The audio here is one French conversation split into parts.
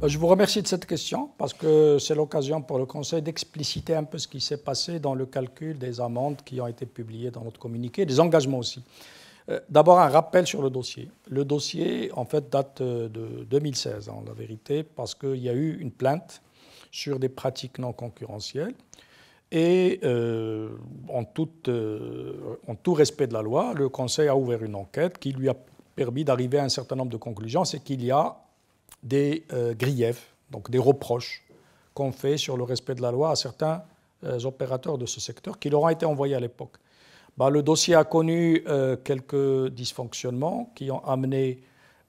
Bah, je vous remercie de cette question parce que c'est l'occasion pour le Conseil d'expliciter un peu ce qui s'est passé dans le calcul des amendes qui ont été publiées dans notre communiqué, des engagements aussi. Euh, d'abord, un rappel sur le dossier. Le dossier, en fait, date euh, de 2016, en hein, la vérité, parce qu'il y a eu une plainte sur des pratiques non concurrentielles. Et euh, en tout respect de la loi, le Conseil a ouvert une enquête qui lui a permis d'arriver à un certain nombre de conclusions, c'est qu'il y a des euh, griefs, donc des reproches qu'on fait sur le respect de la loi à certains euh, opérateurs de ce secteur qui leur ont été envoyés à l'époque. Bah, le dossier a connu euh, quelques dysfonctionnements qui ont amené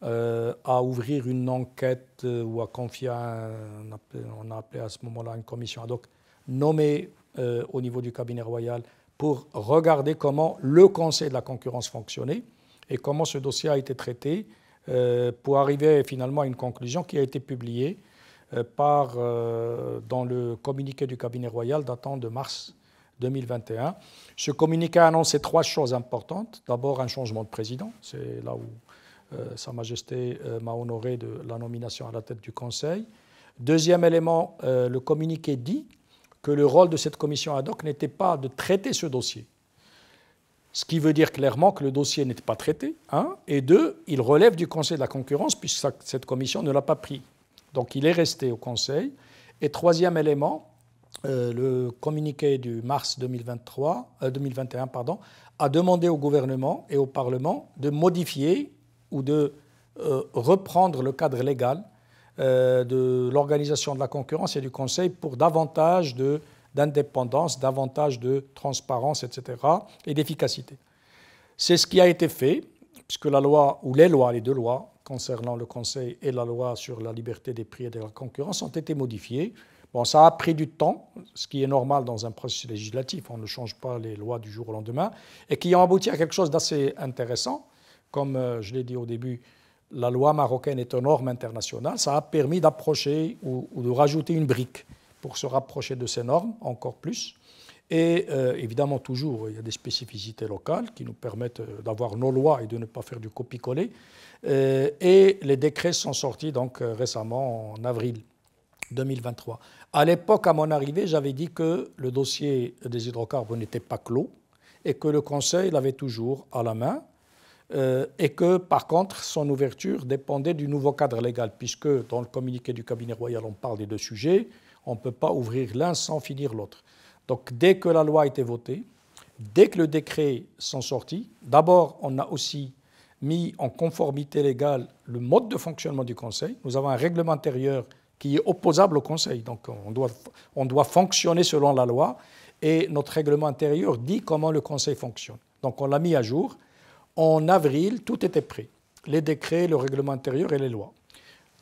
à ouvrir une enquête ou à confier, on a appelé à ce moment-là une commission ad hoc nommée au niveau du cabinet royal pour regarder comment le Conseil de la concurrence fonctionnait et comment ce dossier a été traité euh, pour arriver finalement à une conclusion qui a été publiée euh, euh, dans le communiqué du cabinet royal datant de mars 2021. Ce communiqué a annoncé trois choses importantes. D'abord, un changement de président. C'est là où Sa Majesté m'a honoré de la nomination à la tête du Conseil. Deuxième élément, le communiqué dit que le rôle de cette commission ad hoc n'était pas de traiter ce dossier, ce qui veut dire clairement que le dossier n'était pas traité, un, hein, et deux, il relève du Conseil de la concurrence puisque cette commission ne l'a pas pris. Donc il est resté au Conseil. Et troisième élément, euh, le communiqué du mars 2023, 2021 euh, pardon, a demandé au gouvernement et au Parlement de modifier ou de euh, reprendre le cadre légal de l'organisation de la concurrence et du Conseil pour davantage de d'indépendance, davantage de transparence, etc., et d'efficacité. C'est ce qui a été fait, puisque la loi, ou les lois, les deux lois concernant le Conseil et la loi sur la liberté des prix et de la concurrence ont été modifiées. Bon, ça a pris du temps, ce qui est normal dans un processus législatif, on ne change pas les lois du jour au lendemain, et qui ont abouti à quelque chose d'assez intéressant. Comme euh, je l'ai dit au début, la loi marocaine est une norme internationale, ça a permis d'approcher ou, de rajouter une brique pour se rapprocher de ces normes encore plus. Et euh, évidemment, toujours, il y a des spécificités locales qui nous permettent euh, d'avoir nos lois et de ne pas faire du copie-coller. Euh, et les décrets sont sortis donc récemment, en avril 2023. À l'époque, à mon arrivée, j'avais dit que le dossier des hydrocarbures n'était pas clos et que le Conseil l'avait toujours à la main. et que par contre son ouverture dépendait du nouveau cadre légal, puisque dans le communiqué du cabinet royal on parle des deux sujets, on ne peut pas ouvrir l'un sans finir l'autre. Donc dès que la loi a été votée, dès que le décret s'en sortit, d'abord on a aussi mis en conformité légale le mode de fonctionnement du Conseil. Nous avons un règlement intérieur qui est opposable au Conseil. Donc on doit, on doit fonctionner selon la loi et notre règlement intérieur dit comment le Conseil fonctionne. Donc on l'a mis à jour. En avril, tout était prêt. Les décrets, le règlement intérieur et les lois.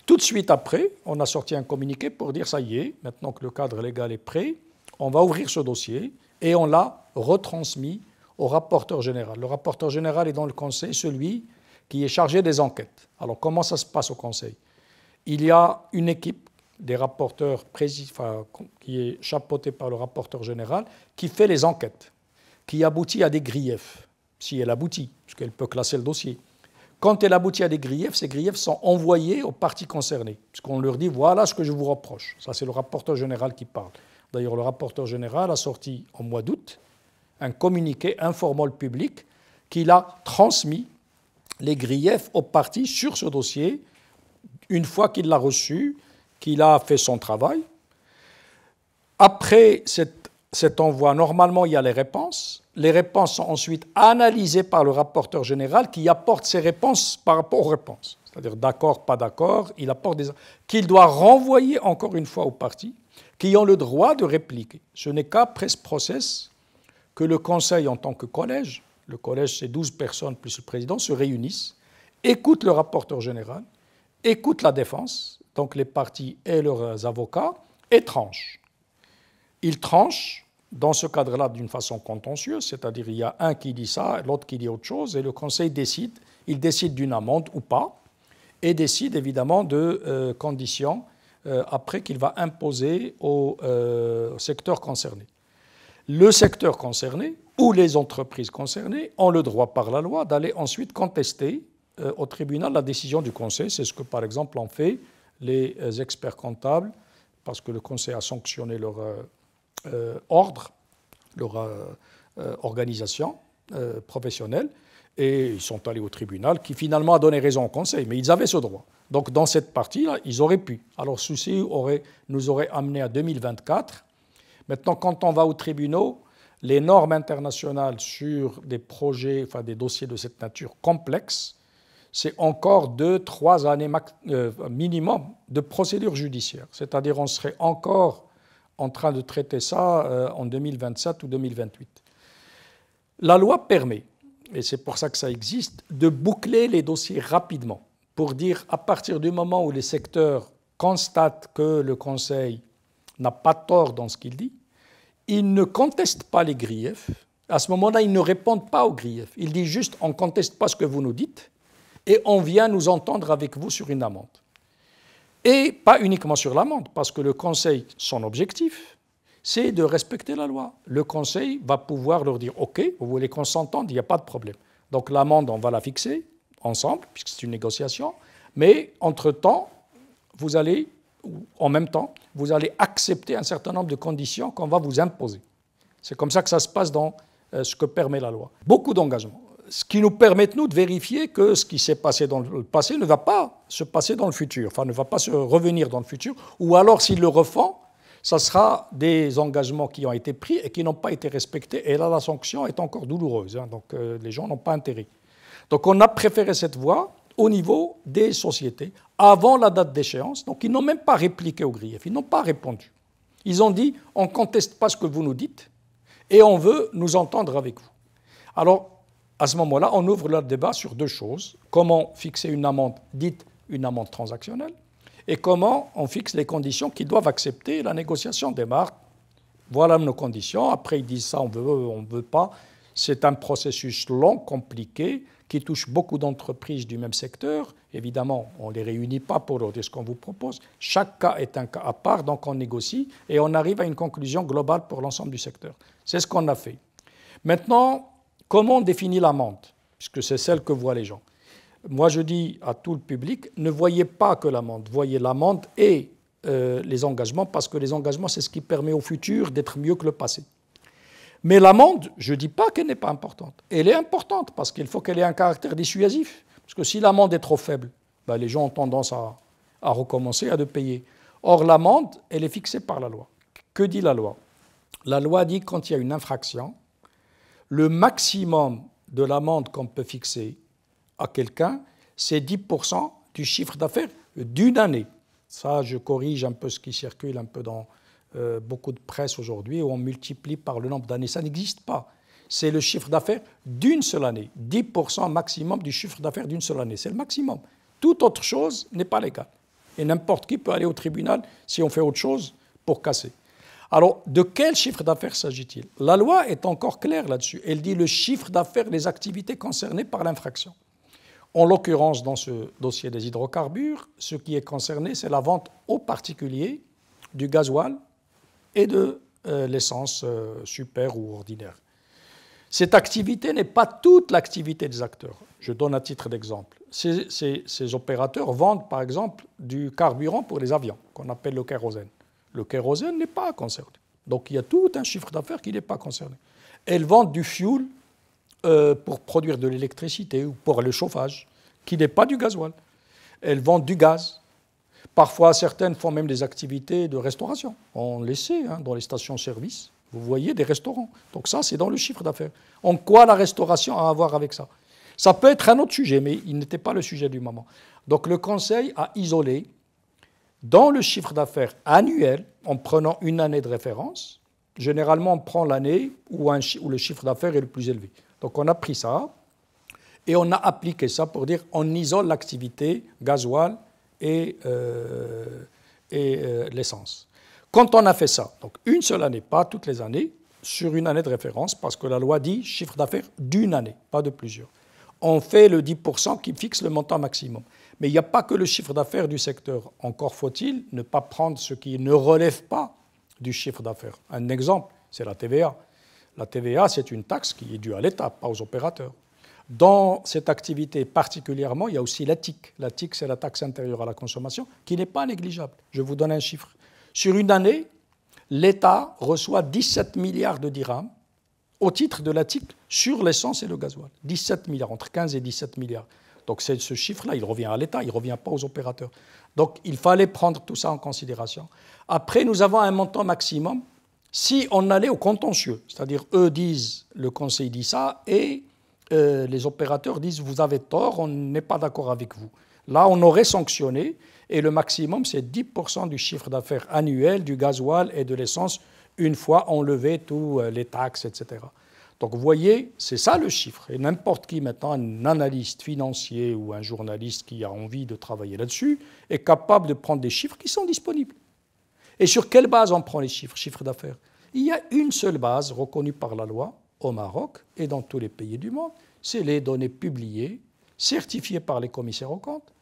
Tout de suite après, on a sorti un communiqué pour dire ça y est, maintenant que le cadre légal est prêt, on va ouvrir ce dossier et on l'a retransmis au rapporteur général. Le rapporteur général est dans le Conseil, celui qui est chargé des enquêtes. Alors comment ça se passe au Conseil Il y a une équipe des rapporteurs qui est chapeautée par le rapporteur général qui fait les enquêtes, qui aboutit à des griefs, si elle aboutit, puisqu'elle peut classer le dossier. Quand elle aboutit à des griefs, ces griefs sont envoyés aux partis concernées, puisqu'on leur dit voilà ce que je vous reproche. Ça, c'est le rapporteur général qui parle. D'ailleurs, le rapporteur général a sorti en mois d'août un communiqué informel public qu'il a transmis les griefs aux partis sur ce dossier une fois qu'il l'a reçu, qu'il a fait son travail. Après cet envoi, normalement, il y a les réponses les réponses sont ensuite analysées par le rapporteur général qui apporte ses réponses par rapport aux réponses. C'est-à-dire d'accord, pas d'accord, il apporte des... qu'il doit renvoyer encore une fois aux partis qui ont le droit de répliquer. Ce n'est qu'après ce process que le Conseil en tant que collège, le collège c'est 12 personnes plus le président, se réunissent, écoutent le rapporteur général, écoutent la défense, donc les partis et leurs avocats, et tranchent. Ils tranchent dans ce cadre-là d'une façon contentieuse, c'est-à-dire il y a un qui dit ça, l'autre qui dit autre chose, et le Conseil décide, il décide d'une amende ou pas, et décide évidemment de euh, conditions euh, après qu'il va imposer euh, au secteur concerné. Le secteur concerné ou les entreprises concernées ont le droit par la loi d'aller ensuite contester au tribunal la décision du Conseil. C'est ce que par exemple ont fait les experts comptables, parce que le Conseil a sanctionné leur euh, ordre, leur euh, euh, organisation professionnelle, et ils sont allés au tribunal qui finalement a donné raison au Conseil, mais ils avaient ce droit. Donc dans cette partie-là, ils auraient pu. Alors ceci aurait, nous aurait amené à 2024. Maintenant, quand on va au tribunal, les normes internationales sur des projets, enfin des dossiers de cette nature complexe, c'est encore deux, trois années minimum de procédure judiciaire. C'est-à-dire on serait encore en train de traiter ça euh, en 2027 ou 2028. La loi permet, et c'est pour ça que ça existe, de boucler les dossiers rapidement pour dire à partir du moment où les secteurs constatent que le Conseil n'a pas tort dans ce qu'il dit, ils ne contestent pas les griefs. À ce moment-là, ils ne répondent pas aux griefs. Ils disent juste on ne conteste pas ce que vous nous dites et on vient nous entendre avec vous sur une amende et pas uniquement sur l'amende, parce que le Conseil, son objectif, c'est de respecter la loi. Le Conseil va pouvoir leur dire, OK, vous voulez qu'on s'entende, il n'y a pas de problème. Donc l'amende, on va la fixer ensemble, puisque c'est une négociation, mais entre-temps, vous allez, en même temps, vous allez accepter un certain nombre de conditions qu'on va vous imposer. C'est comme ça que ça se passe dans euh, ce que permet la loi. Beaucoup d'engagement ce qui nous permet, nous, de vérifier que ce qui s'est passé dans le passé ne va pas se passer dans le futur, enfin ne va pas se revenir dans le futur, ou alors s'il le refend, ça sera des engagements qui ont été pris et qui n'ont pas été respectés. Et là, la sanction est encore douloureuse, hein, donc euh, les gens n'ont pas intérêt. Donc on a préféré cette voie au niveau des sociétés, avant la date d'échéance. Donc ils n'ont même pas répliqué au grief, ils n'ont pas répondu. Ils ont dit, on ne conteste pas ce que vous nous dites et on veut nous entendre avec vous. Alors à ce moment-là, on ouvre le débat sur deux choses. Comment fixer une amende dite une amende transactionnelle et comment on fixe les conditions qui doivent accepter. La négociation des marques. Voilà nos conditions. Après, ils disent ça, on veut, on ne veut pas. C'est un processus long, compliqué, qui touche beaucoup d'entreprises du même secteur. Évidemment, on ne les réunit pas pour leur dire ce qu'on vous propose. Chaque cas est un cas à part, donc on négocie et on arrive à une conclusion globale pour l'ensemble du secteur. C'est ce qu'on a fait. Maintenant, Comment on définit l'amende Puisque c'est celle que voient les gens. Moi, je dis à tout le public, ne voyez pas que l'amende, voyez l'amende et euh, les engagements, parce que les engagements, c'est ce qui permet au futur d'être mieux que le passé. Mais l'amende, je ne dis pas qu'elle n'est pas importante. Elle est importante parce qu'il faut qu'elle ait un caractère dissuasif. Parce que si l'amende est trop faible, ben, les gens ont tendance à, recommencer, à de payer. Or, l'amende, elle est fixée par la loi. Que dit la loi La loi dit quand il y a une infraction, le maximum de l'amende qu'on peut fixer à quelqu'un, c'est 10% du chiffre d'affaires d'une année. Ça, je corrige un peu ce qui circule un peu dans euh, beaucoup de presse aujourd'hui, où on multiplie par le nombre d'années. Ça n'existe pas. C'est le chiffre d'affaires d'une seule année. 10% maximum du chiffre d'affaires d'une seule année. C'est le maximum. Toute autre chose n'est pas légale. Et n'importe qui peut aller au tribunal si on fait autre chose pour casser. Alors, de quel chiffre d'affaires s'agit-il La loi est encore claire là-dessus. Elle dit le chiffre d'affaires des activités concernées par l'infraction. En l'occurrence, dans ce dossier des hydrocarbures, ce qui est concerné, c'est la vente aux particuliers du gasoil et de euh, l'essence euh, super ou ordinaire. Cette activité n'est pas toute l'activité des acteurs. Je donne à titre d'exemple. ces opérateurs vendent par exemple du carburant pour les avions, qu'on appelle le kérosène. Le kérosène n'est pas concerné. Donc il y a tout un chiffre d'affaires qui n'est pas concerné. Elles vendent du fioul euh, pour produire de l'électricité ou pour le chauffage, qui n'est pas du gasoil. Elles vendent du gaz. Parfois, certaines font même des activités de restauration. On les sait hein, dans les stations-service. Vous voyez des restaurants. Donc ça, c'est dans le chiffre d'affaires. En quoi la restauration a à voir avec ça Ça peut être un autre sujet, mais il n'était pas le sujet du moment. Donc le Conseil a isolé dans le chiffre d'affaires annuel, en prenant une année de référence, généralement on prend l'année où, le chiffre d'affaires est le plus élevé. Donc on a pris ça et on a appliqué ça pour dire on isole l'activité gasoil et, euh, euh, l'essence. Quand on a fait ça, donc une seule année, pas toutes les années, sur une année de référence, parce que la loi dit chiffre d'affaires d'une année, pas de plusieurs. On fait le 10% qui fixe le montant maximum. Mais il n'y a pas que le chiffre d'affaires du secteur. Encore faut-il ne pas prendre ce qui ne relève pas du chiffre d'affaires. Un exemple, c'est la TVA. La TVA, c'est une taxe qui est due à l'État, pas aux opérateurs. Dans cette activité particulièrement, il y a aussi la TIC. La TIC, c'est la taxe intérieure à la consommation, qui n'est pas négligeable. Je vous donne un chiffre. Sur une année, l'État reçoit 17 milliards de dirhams au titre de la TIC sur l'essence et le gasoil. 17 milliards, entre 15 et 17 milliards. Donc ce chiffre-là, il revient à l'État, il ne revient pas aux opérateurs. Donc il fallait prendre tout ça en considération. Après, nous avons un montant maximum si on allait au contentieux. C'est-à-dire, eux disent, le Conseil dit ça, et euh, les opérateurs disent, vous avez tort, on n'est pas d'accord avec vous. Là, on aurait sanctionné, et le maximum, c'est 10% du chiffre d'affaires annuel du gasoil et de l'essence, une fois enlevé tous euh, les taxes, etc. Donc vous voyez, c'est ça le chiffre. Et n'importe qui maintenant, un analyste financier ou un journaliste qui a envie de travailler là-dessus, est capable de prendre des chiffres qui sont disponibles. Et sur quelle base on prend les chiffres, chiffres d'affaires Il y a une seule base reconnue par la loi au Maroc et dans tous les pays du monde, c'est les données publiées, certifiées par les commissaires aux comptes,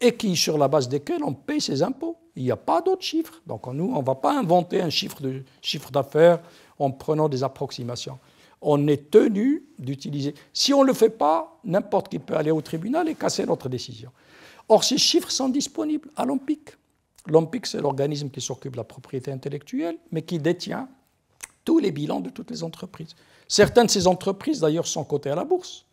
et qui, sur la base desquelles on paye ses impôts. Il n'y a pas d'autres chiffres. Donc nous, on ne va pas inventer un chiffre d'affaires chiffre en prenant des approximations on est tenu d'utiliser. Si on ne le fait pas, n'importe qui peut aller au tribunal et casser notre décision. Or, ces chiffres sont disponibles à l'OMPIC. L'OMPIC, c'est l'organisme qui s'occupe de la propriété intellectuelle, mais qui détient tous les bilans de toutes les entreprises. Certaines de ces entreprises, d'ailleurs, sont cotées à la bourse.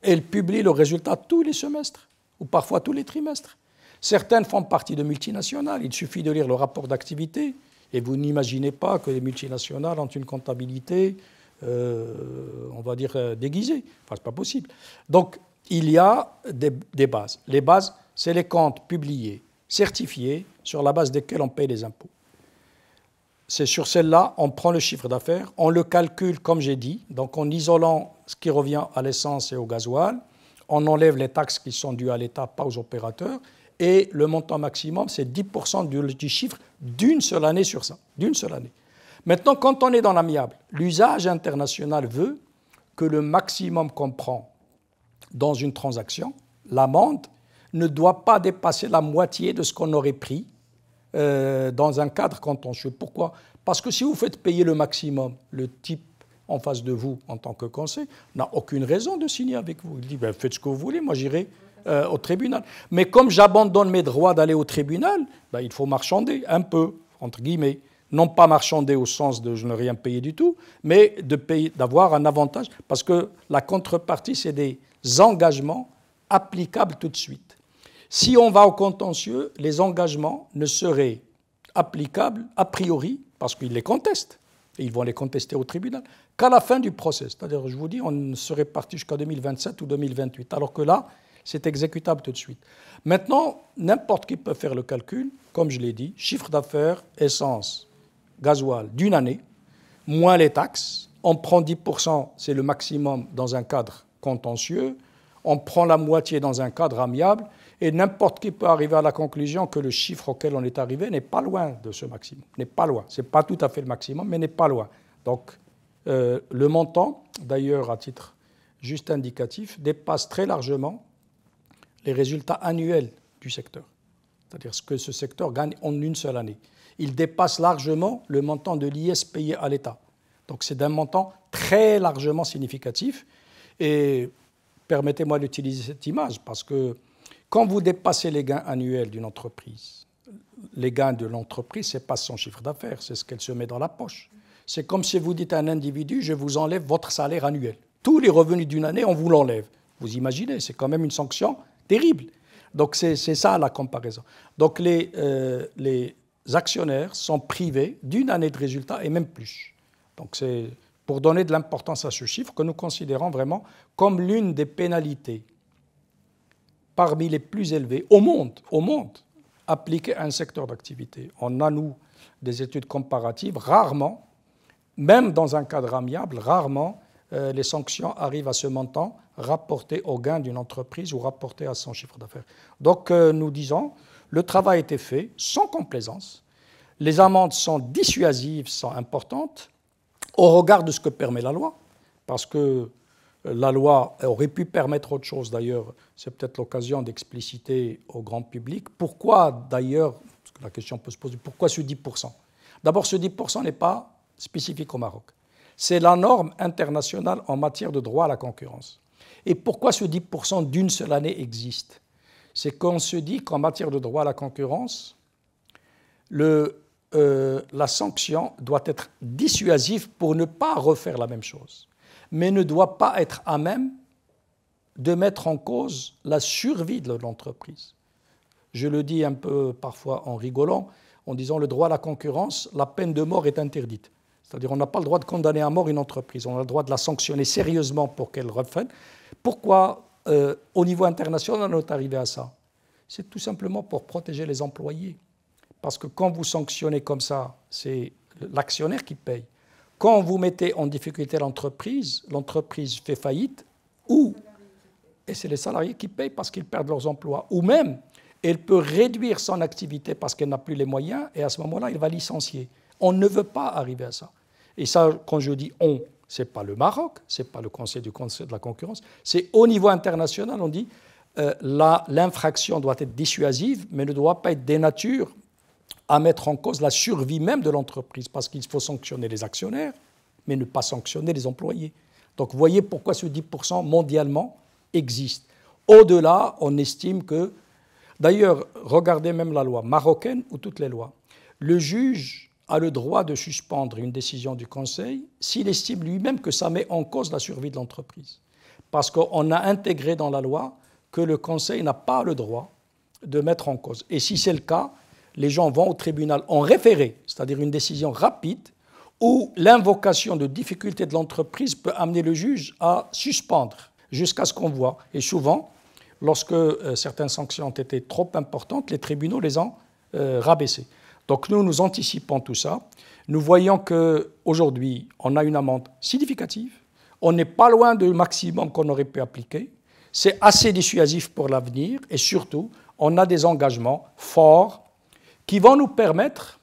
Elles publient le résultat tous les semestres, ou parfois tous les trimestres. Certaines font partie de multinationales. Il suffit de lire le rapport d'activité, et vous n'imaginez pas que les multinationales ont une comptabilité euh, on va dire, euh, déguisé. Enfin, c'est pas possible. Donc, il y a des, bases. Les bases, c'est les comptes publiés, certifiés, sur la base desquels on paye les impôts. C'est sur celle-là, on prend le chiffre d'affaires, on le calcule comme j'ai dit, donc en isolant ce qui revient à l'essence et au gasoil, on enlève les taxes qui sont dues à l'État, pas aux opérateurs, et le montant maximum, c'est 10% du, du chiffre d'une seule année sur ça, d'une seule année. Maintenant, quand on est dans l'amiable, l'usage international veut que le maximum qu'on prend dans une transaction, l'amende, ne doit pas dépasser la moitié de ce qu'on aurait pris euh, dans un cadre contentieux. Pourquoi Parce que si vous faites payer le maximum, le type en face de vous en tant que conseil n'a aucune raison de signer avec vous. Il dit ben, faites ce que vous voulez, moi j'irai euh, au tribunal. Mais comme j'abandonne mes droits d'aller au tribunal, ben, il faut marchander un peu, entre guillemets non pas marchander au sens de je ne rien payer du tout, mais d'avoir un avantage, parce que la contrepartie, c'est des engagements applicables tout de suite. Si on va au contentieux, les engagements ne seraient applicables a priori, parce qu'ils les contestent, et ils vont les contester au tribunal, qu'à la fin du procès. C'est-à-dire, je vous dis, on serait parti jusqu'à 2027 ou 2028, alors que là, c'est exécutable tout de suite. Maintenant, n'importe qui peut faire le calcul, comme je l'ai dit, chiffre d'affaires, essence, gasoil d'une année, moins les taxes. On prend 10%, c'est le maximum dans un cadre contentieux. On prend la moitié dans un cadre amiable. Et n'importe qui peut arriver à la conclusion que le chiffre auquel on est arrivé n'est pas loin de ce maximum. N'est pas loin. Ce n'est pas tout à fait le maximum, mais n'est pas loin. Donc, euh, le montant, d'ailleurs, à titre juste indicatif, dépasse très largement les résultats annuels du secteur. C'est-à-dire ce que ce secteur gagne en une seule année il dépasse largement le montant de l'IS payé à l'État. Donc c'est d'un montant très largement significatif. Et permettez-moi d'utiliser cette image, parce que quand vous dépassez les gains annuels d'une entreprise, les gains de l'entreprise, ce n'est pas son chiffre d'affaires, c'est ce qu'elle se met dans la poche. C'est comme si vous dites à un individu, je vous enlève votre salaire annuel. Tous les revenus d'une année, on vous l'enlève. Vous imaginez, c'est quand même une sanction terrible. Donc c'est ça la comparaison. Donc les, euh, les, actionnaires sont privés d'une année de résultats et même plus. Donc c'est pour donner de l'importance à ce chiffre que nous considérons vraiment comme l'une des pénalités parmi les plus élevées au monde, au monde, appliquées à un secteur d'activité. On a, nous, des études comparatives, rarement, même dans un cadre amiable, rarement euh, les sanctions arrivent à ce montant rapporté au gain d'une entreprise ou rapporté à son chiffre d'affaires. Donc euh, nous disons, le travail était fait sans complaisance, les amendes sont dissuasives, sont importantes, au regard de ce que permet la loi, parce que euh, la loi aurait pu permettre autre chose d'ailleurs, c'est peut-être l'occasion d'expliciter au grand public pourquoi d'ailleurs, parce que la question peut se poser, pourquoi ce 10% D'abord, ce 10% n'est pas spécifique au Maroc. C'est la norme internationale en matière de droit à la concurrence. Et pourquoi ce 10% d'une seule année existe c'est qu'on se dit qu'en matière de droit à la concurrence, euh, la sanction doit être dissuasive pour ne pas refaire la même chose, mais ne doit pas être à même de mettre en cause la survie de l'entreprise. Je le dis un peu parfois en rigolant, en disant le droit à la concurrence, la peine de mort est interdite. C'est-à-dire on n'a pas le droit de condamner à mort une entreprise, on a le droit de la sanctionner sérieusement pour qu'elle refait. Pourquoi euh, au niveau international, on est arrivé à ça C'est tout simplement pour protéger les employés. Parce que quand vous sanctionnez comme ça, c'est l'actionnaire qui paye. Quand vous mettez en difficulté l'entreprise, l'entreprise fait faillite, ou, et c'est les salariés qui payent parce qu'ils perdent leurs emplois, ou même, elle peut réduire son activité parce qu'elle n'a plus les moyens, et à ce moment-là, elle va licencier. On ne veut pas arriver à ça. Et ça, quand je dis on, ce n'est pas le Maroc, ce n'est pas le Conseil du Conseil de la concurrence, c'est au niveau international, on dit, euh, l'infraction doit être dissuasive, mais ne doit pas être des natures à mettre en cause la survie même de l'entreprise, parce qu'il faut sanctionner les actionnaires, mais ne pas sanctionner les employés. Donc voyez pourquoi ce 10% mondialement existe. Au-delà, on estime que, d'ailleurs, regardez même la loi marocaine ou toutes les lois, le juge a le droit de suspendre une décision du Conseil s'il estime lui-même que ça met en cause la survie de l'entreprise. Parce qu'on a intégré dans la loi que le Conseil n'a pas le droit de mettre en cause. Et si c'est le cas, les gens vont au tribunal en référé, c'est-à-dire une décision rapide, où l'invocation de difficultés de l'entreprise peut amener le juge à suspendre jusqu'à ce qu'on voit. Et souvent, lorsque euh, certaines sanctions ont été trop importantes, les tribunaux les ont euh, rabaissées. Donc nous, nous anticipons tout ça. Nous voyons qu'aujourd'hui, on a une amende significative. On n'est pas loin du maximum qu'on aurait pu appliquer. C'est assez dissuasif pour l'avenir et surtout, on a des engagements forts qui vont nous permettre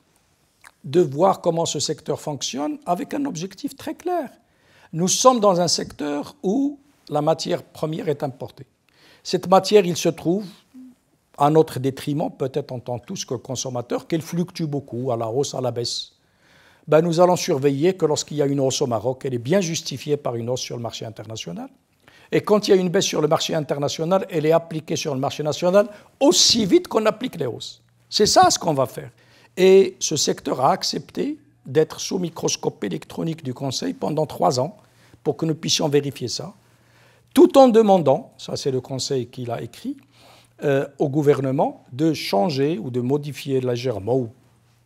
de voir comment ce secteur fonctionne avec un objectif très clair. Nous sommes dans un secteur où la matière première est importée. Cette matière, il se trouve à notre détriment, peut-être en tant tous que consommateur, qu'elle fluctue beaucoup, à la hausse, à la baisse. Ben, nous allons surveiller que lorsqu'il y a une hausse au Maroc, elle est bien justifiée par une hausse sur le marché international. Et quand il y a une baisse sur le marché international, elle est appliquée sur le marché national aussi vite qu'on applique les hausses. C'est ça ce qu'on va faire. Et ce secteur a accepté d'être sous microscope électronique du Conseil pendant trois ans pour que nous puissions vérifier ça, tout en demandant, ça c'est le Conseil qui l'a écrit, euh, au gouvernement de changer ou de modifier légèrement ou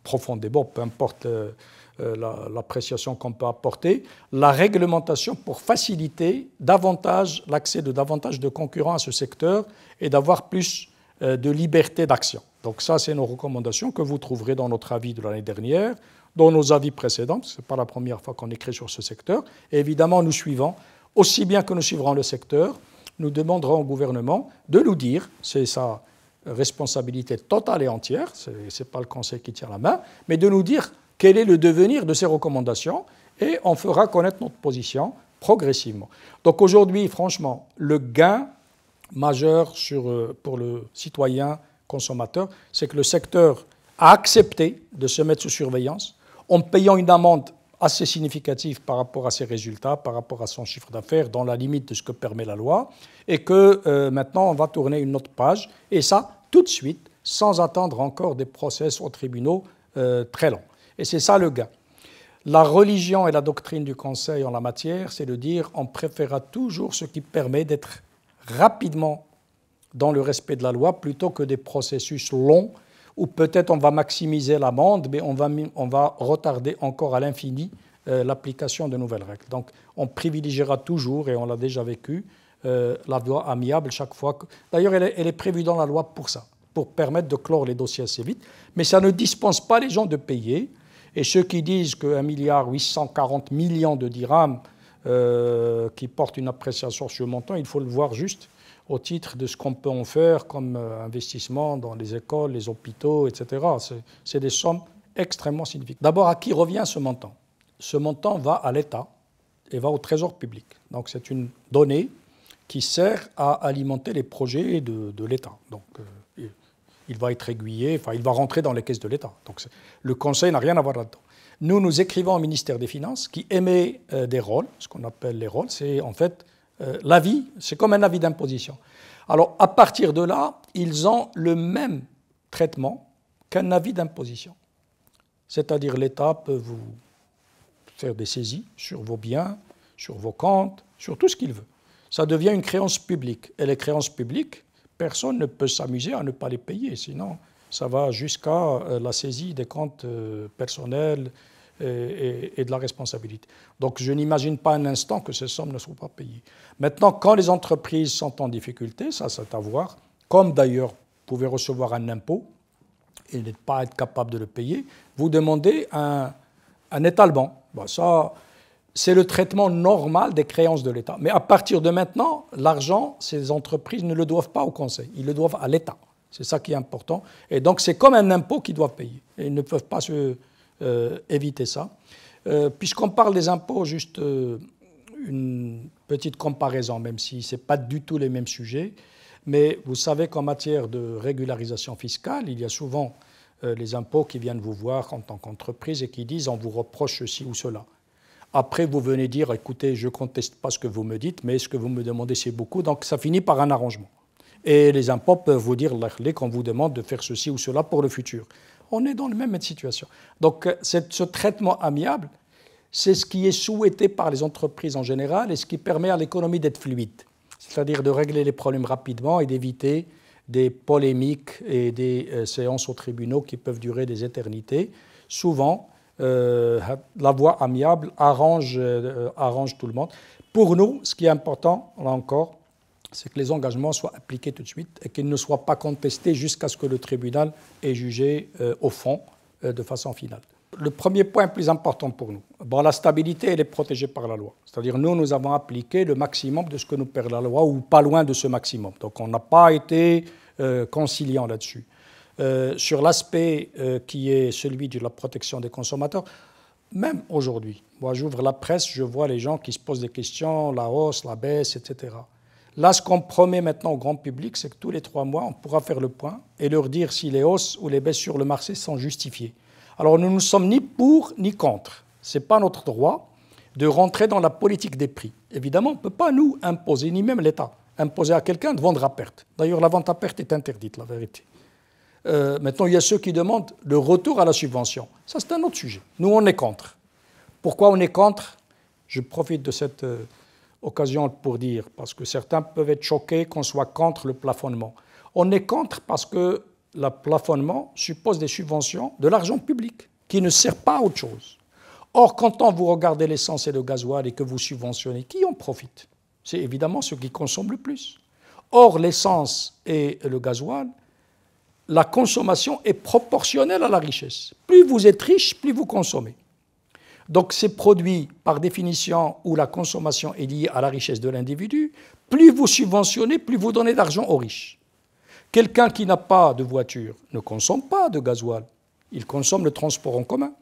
profondément, peu importe euh, euh, l'appréciation qu'on peut apporter, la réglementation pour faciliter davantage l'accès de davantage de concurrents à ce secteur et d'avoir plus de liberté d'action. Donc ça, c'est nos recommandations que vous trouverez dans notre avis de l'année dernière, dans nos avis précédents, ce n'est pas la première fois qu'on écrit sur ce secteur. Et évidemment, nous suivons, aussi bien que nous suivrons le secteur, nous demanderons au gouvernement de nous dire, c'est sa responsabilité totale et entière, ce n'est pas le Conseil qui tient la main, mais de nous dire quel est le devenir de ces recommandations et on fera connaître notre position progressivement. Donc aujourd'hui, franchement, le gain majeur euh, pour le citoyen consommateur, c'est que le secteur a accepté de se mettre sous surveillance en payant une amende assez significatif par rapport à ses résultats, par rapport à son chiffre d'affaires, dans la limite de ce que permet la loi, et que euh, maintenant on va tourner une autre page, et ça tout de suite, sans attendre encore des procès aux tribunaux euh, très longs. Et c'est ça le gain. La religion et la doctrine du Conseil en la matière, c'est de dire on préférera toujours ce qui permet d'être rapidement dans le respect de la loi plutôt que des processus longs ou peut-être on va maximiser l'amende, mais on va, on va retarder encore à l'infini euh, l'application de nouvelles règles. Donc on privilégiera toujours, et on l'a déjà vécu, euh, la voie amiable chaque fois. Que... D'ailleurs, elle, est prévue dans la loi pour ça, pour permettre de clore les dossiers assez vite. Mais ça ne dispense pas les gens de payer. Et ceux qui disent que milliard 840 millions de dirhams euh, qui portent une appréciation sur le montant, il faut le voir juste au titre de ce qu'on peut en faire comme euh, investissement dans les écoles, les hôpitaux, etc. C'est des sommes extrêmement significatives. D'abord, à qui revient ce montant Ce montant va à l'État et va au Trésor public. Donc c'est une donnée qui sert à alimenter les projets de, l'État. Donc euh, il va être aiguillé, enfin il va rentrer dans les caisses de l'État. Donc le Conseil n'a rien à voir là-dedans. Nous, nous écrivons au ministère des Finances qui émet euh, des rôles, ce qu'on appelle les rôles, c'est en fait euh, l'avis, c'est comme un avis d'imposition. Alors à partir de là, ils ont le même traitement qu'un avis d'imposition. C'est-à-dire l'État peut vous faire des saisies sur vos biens, sur vos comptes, sur tout ce qu'il veut. Ça devient une créance publique. Et les créances publiques, personne ne peut s'amuser à ne pas les payer, sinon ça va jusqu'à euh, la saisie des comptes euh, personnels, et, de la responsabilité. Donc je n'imagine pas un instant que ces sommes ne soient pas payées. Maintenant, quand les entreprises sont en difficulté, ça c'est à voir, comme d'ailleurs vous pouvez recevoir un impôt et ne pas être capable de le payer, vous demandez un, un étalement. ça, c'est le traitement normal des créances de l'État. Mais à partir de maintenant, l'argent, ces entreprises ne le doivent pas au Conseil, ils le doivent à l'État. C'est ça qui est important. Et donc c'est comme un impôt qu'ils doivent payer. Et ils ne peuvent pas se, euh, éviter ça. Euh, puisqu'on parle des impôts, juste euh, une petite comparaison, même si ce n'est pas du tout les mêmes sujets. Mais vous savez qu'en matière de régularisation fiscale, il y a souvent les impôts qui viennent vous voir en tant qu'entreprise et qui disent on vous reproche ceci ou cela. Après, vous venez dire écoutez, je ne conteste pas ce que vous me dites, mais ce que vous me demandez, c'est beaucoup. Donc ça finit par un arrangement. Et les impôts peuvent vous dire quand qu'on vous demande de faire ceci ou cela pour le futur on est dans la même situation. Donc euh, ce traitement amiable, c'est ce qui est souhaité par les entreprises en général et ce qui permet à l'économie d'être fluide, c'est-à-dire de régler les problèmes rapidement et d'éviter des polémiques et des euh, séances aux tribunaux qui peuvent durer des éternités. Souvent, euh, la voie amiable arrange, arrange tout le monde. Pour nous, ce qui est important, là encore, c'est que les engagements soient appliqués tout de suite et qu'ils ne soient pas contestés jusqu'à ce que le tribunal ait jugé euh, au fond euh, de façon finale. Le premier point plus important pour nous, bon, la stabilité, elle est protégée par la loi. C'est-à-dire, nous, nous avons appliqué le maximum de ce que nous perd la loi, ou pas loin de ce maximum. Donc, on n'a pas été euh, conciliant là-dessus. sur l'aspect qui est celui de la protection des consommateurs, même aujourd'hui, moi, j'ouvre la presse, je vois les gens qui se posent des questions, la hausse, la baisse, etc. Là, ce qu'on promet maintenant au grand public, c'est que tous les trois mois, on pourra faire le point et leur dire si les hausses ou les baisses sur le marché sont justifiées. Alors nous ne sommes ni pour ni contre. Ce n'est pas notre droit de rentrer dans la politique des prix. Évidemment, on ne peut pas nous imposer, ni même l'État, imposer à quelqu'un de vendre à perte. D'ailleurs, la vente à perte est interdite, la vérité. Euh, maintenant, il y a ceux qui demandent le retour à la subvention. Ça, c'est un autre sujet. Nous, on est contre. Pourquoi on est contre Je profite de cette... Euh, occasion pour dire, parce que certains peuvent être choqués qu'on soit contre le plafonnement. On est contre parce que le plafonnement suppose des subventions, de l'argent public, qui ne sert pas à autre chose. Or, quand on vous regarde l'essence et le gasoil et que vous subventionnez, qui en profite C'est évidemment ceux qui consomment le plus. Or, l'essence et le gasoil, la consommation est proportionnelle à la richesse. Plus vous êtes riche, plus vous consommez. Donc ces produits, par définition, où la consommation est liée à la richesse de l'individu, plus vous subventionnez, plus vous donnez d'argent aux riches. Quelqu'un qui n'a pas de voiture ne consomme pas de gasoil, il consomme le transport en commun.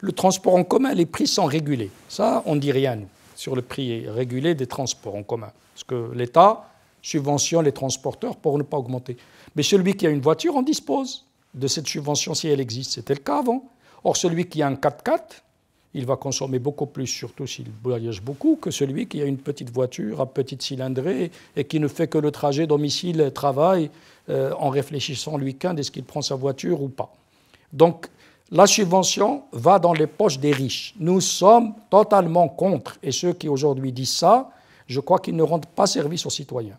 Le transport en commun, les prix sont régulés. Ça, on ne dit rien, nous, sur le prix régulé des transports en commun. Parce que l'État subventionne les transporteurs pour ne pas augmenter. Mais celui qui a une voiture en dispose de cette subvention si elle existe. C'était le cas avant. Or, celui qui a un 4x4, il va consommer beaucoup plus, surtout s'il voyage beaucoup, que celui qui a une petite voiture à petite cylindrée et qui ne fait que le trajet domicile-travail euh, en réfléchissant lui week est-ce qu'il prend sa voiture ou pas. Donc, la subvention va dans les poches des riches. Nous sommes totalement contre, et ceux qui aujourd'hui disent ça, je crois qu'ils ne rendent pas service aux citoyens.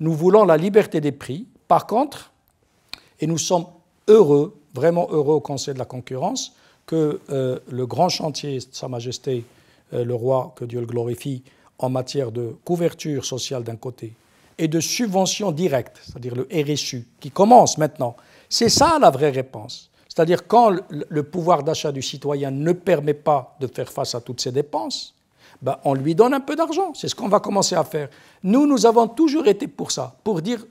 Nous voulons la liberté des prix. Par contre, et nous sommes heureux vraiment heureux au Conseil de la concurrence que euh, le grand chantier Sa Majesté euh, le Roi, que Dieu le glorifie, en matière de couverture sociale d'un côté et de subvention directe, c'est-à-dire le RSU, qui commence maintenant. C'est ça la vraie réponse. C'est-à-dire quand le pouvoir d'achat du citoyen ne permet pas de faire face à toutes ces dépenses, ben, on lui donne un peu d'argent. C'est ce qu'on va commencer à faire. Nous, nous avons toujours été pour ça, pour dire,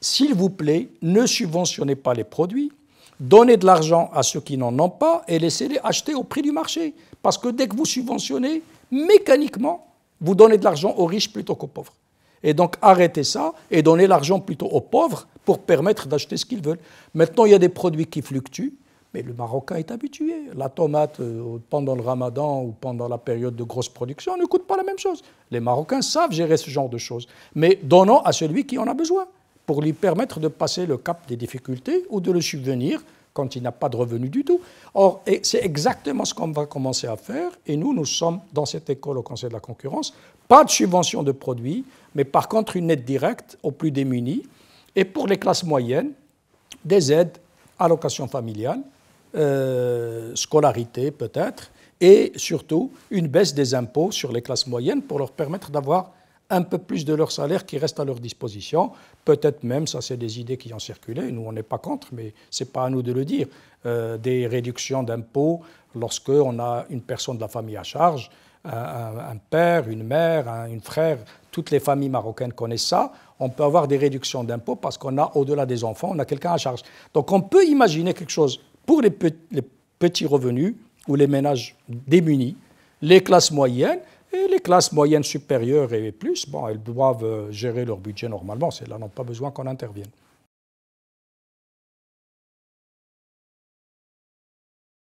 s'il vous plaît, ne subventionnez pas les produits, donner de l'argent à ceux qui n'en ont pas et laissez-les acheter au prix du marché. Parce que dès que vous subventionnez, mécaniquement, vous donnez de l'argent aux riches plutôt qu'aux pauvres. Et donc arrêtez ça et donnez l'argent plutôt aux pauvres pour permettre d'acheter ce qu'ils veulent. Maintenant, il y a des produits qui fluctuent, mais le Marocain est habitué. La tomate euh, pendant le ramadan ou pendant la période de grosse production ne coûte pas la même chose. Les Marocains savent gérer ce genre de choses, mais donnons à celui qui en a besoin pour lui permettre de passer le cap des difficultés ou de le subvenir quand il n'a pas de revenus du tout. Or, c'est exactement ce qu'on va commencer à faire, et nous, nous sommes dans cette école au Conseil de la concurrence, pas de subvention de produits, mais par contre une aide directe aux plus démunis, et pour les classes moyennes, des aides, à allocation familiale, euh, scolarité peut-être, et surtout une baisse des impôts sur les classes moyennes pour leur permettre d'avoir un peu plus de leur salaire qui reste à leur disposition. Peut-être même, ça c'est des idées qui ont circulé, nous on n'est pas contre, mais ce n'est pas à nous de le dire, euh, des réductions d'impôts lorsqu'on a une personne de la famille à charge, un, père, une mère, un, frère, toutes les familles marocaines connaissent ça, on peut avoir des réductions d'impôts parce qu'on a, au-delà des enfants, on a quelqu'un à charge. Donc on peut imaginer quelque chose pour les petits revenus ou les ménages démunis, les classes moyennes, et les classes moyennes supérieures et plus, bon, elles doivent euh, gérer leur budget normalement. Celles-là n'ont pas besoin qu'on intervienne.